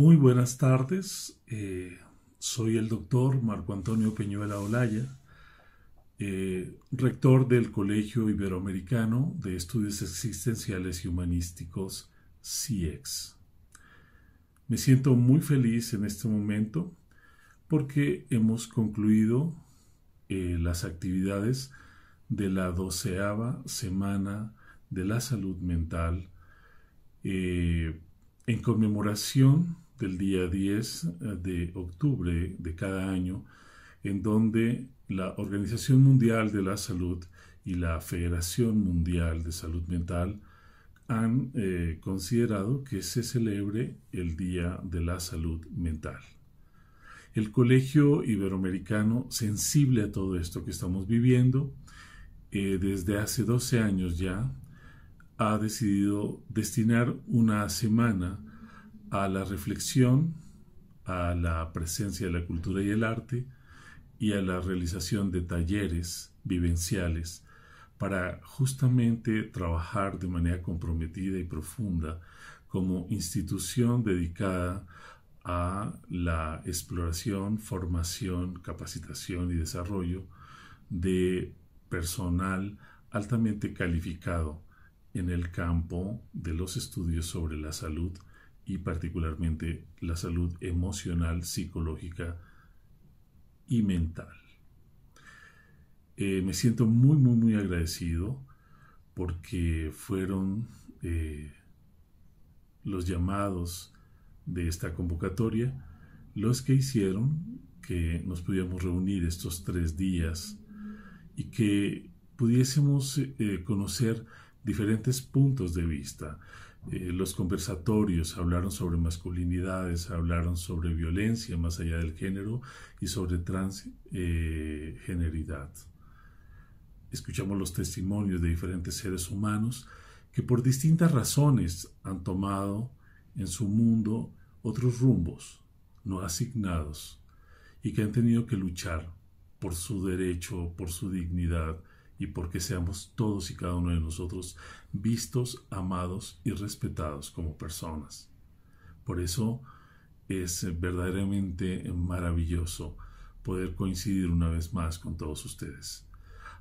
Muy buenas tardes, eh, soy el doctor Marco Antonio Peñuela Olaya, eh, rector del Colegio Iberoamericano de Estudios Existenciales y Humanísticos, CIEX. Me siento muy feliz en este momento porque hemos concluido eh, las actividades de la doceava Semana de la Salud Mental en conmemoración el día 10 eh, de octubre de cada año, en donde la Organización Mundial de la Salud y la Federación Mundial de Salud Mental han eh, considerado que se celebre el Día de la Salud Mental. El Colegio Iberoamericano, sensible a todo esto que estamos viviendo, eh, desde hace 12 años ya, ha decidido destinar una semana a la reflexión, a la presencia de la cultura y el arte y a la realización de talleres vivenciales para justamente trabajar de manera comprometida y profunda como institución dedicada a la exploración, formación, capacitación y desarrollo de personal altamente calificado en el campo de los estudios sobre la salud y particularmente la salud emocional, psicológica y mental. Eh, me siento muy, muy, muy agradecido porque fueron eh, los llamados de esta convocatoria los que hicieron que nos pudiéramos reunir estos tres días y que pudiésemos eh, conocer diferentes puntos de vista. Eh, los conversatorios hablaron sobre masculinidades, hablaron sobre violencia más allá del género y sobre transgeneridad. Escuchamos los testimonios de diferentes seres humanos que por distintas razones han tomado en su mundo otros rumbos no asignados y que han tenido que luchar por su derecho, por su dignidad, y porque seamos todos y cada uno de nosotros vistos, amados y respetados como personas. Por eso es eh, verdaderamente eh, maravilloso poder coincidir una vez más con todos ustedes.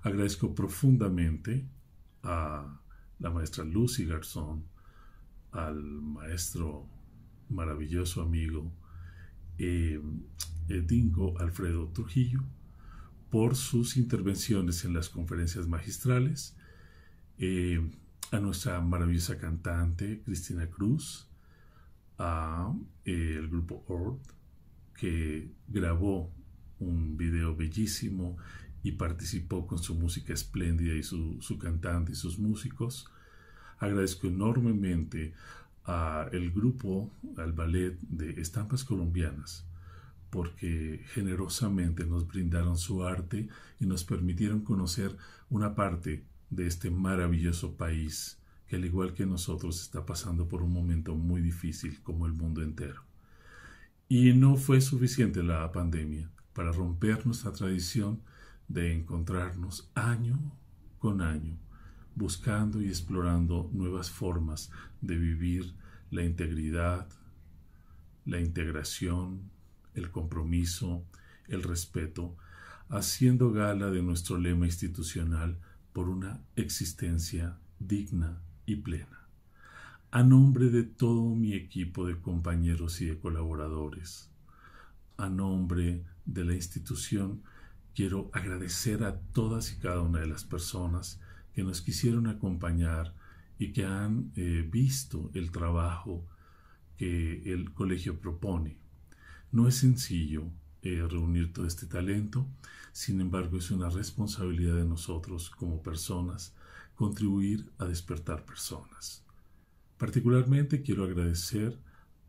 Agradezco profundamente a la maestra Lucy Garzón, al maestro maravilloso amigo eh, Dingo Alfredo Trujillo, por sus intervenciones en las conferencias magistrales, eh, a nuestra maravillosa cantante Cristina Cruz, a eh, el grupo ORD, que grabó un video bellísimo y participó con su música espléndida y su, su cantante y sus músicos. Agradezco enormemente al grupo, al ballet de estampas colombianas, porque generosamente nos brindaron su arte y nos permitieron conocer una parte de este maravilloso país que al igual que nosotros está pasando por un momento muy difícil como el mundo entero. Y no fue suficiente la pandemia para romper nuestra tradición de encontrarnos año con año, buscando y explorando nuevas formas de vivir la integridad, la integración, el compromiso, el respeto, haciendo gala de nuestro lema institucional por una existencia digna y plena. A nombre de todo mi equipo de compañeros y de colaboradores, a nombre de la institución, quiero agradecer a todas y cada una de las personas que nos quisieron acompañar y que han eh, visto el trabajo que el colegio propone no es sencillo eh, reunir todo este talento, sin embargo es una responsabilidad de nosotros como personas contribuir a despertar personas. Particularmente quiero agradecer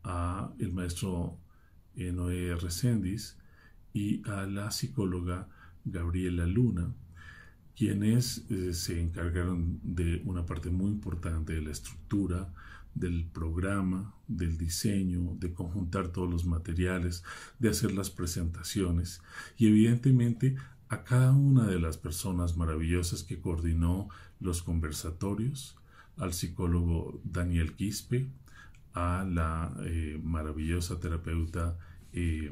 a el maestro eh, Noé Reséndiz y a la psicóloga Gabriela Luna, quienes eh, se encargaron de una parte muy importante de la estructura, del programa, del diseño, de conjuntar todos los materiales, de hacer las presentaciones y evidentemente a cada una de las personas maravillosas que coordinó los conversatorios, al psicólogo Daniel Quispe, a la eh, maravillosa terapeuta eh,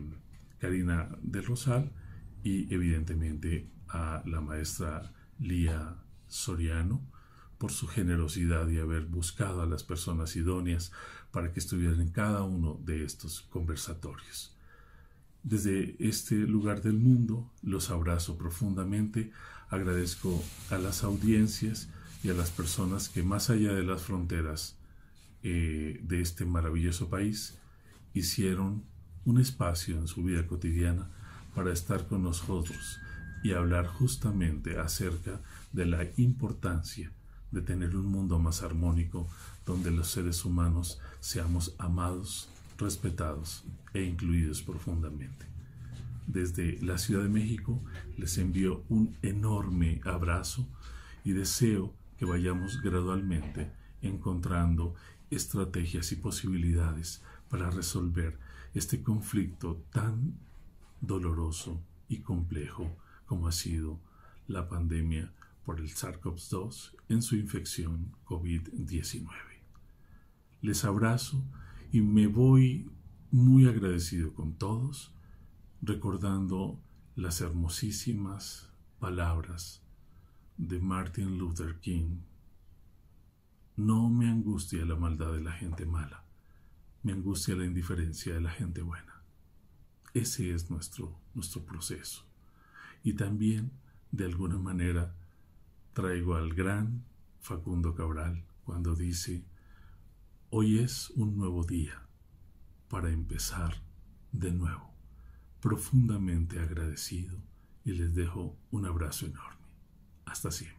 Karina del Rosal y evidentemente a la maestra Lía Soriano por su generosidad y haber buscado a las personas idóneas para que estuvieran en cada uno de estos conversatorios. Desde este lugar del mundo los abrazo profundamente, agradezco a las audiencias y a las personas que más allá de las fronteras eh, de este maravilloso país hicieron un espacio en su vida cotidiana para estar con nosotros y hablar justamente acerca de la importancia de tener un mundo más armónico donde los seres humanos seamos amados, respetados e incluidos profundamente. Desde la Ciudad de México les envío un enorme abrazo y deseo que vayamos gradualmente encontrando estrategias y posibilidades para resolver este conflicto tan doloroso y complejo como ha sido la pandemia por el SARS-CoV-2 en su infección COVID-19. Les abrazo y me voy muy agradecido con todos, recordando las hermosísimas palabras de Martin Luther King. No me angustia la maldad de la gente mala, me angustia la indiferencia de la gente buena. Ese es nuestro, nuestro proceso. Y también, de alguna manera, traigo al gran Facundo Cabral cuando dice, hoy es un nuevo día para empezar de nuevo, profundamente agradecido y les dejo un abrazo enorme. Hasta siempre.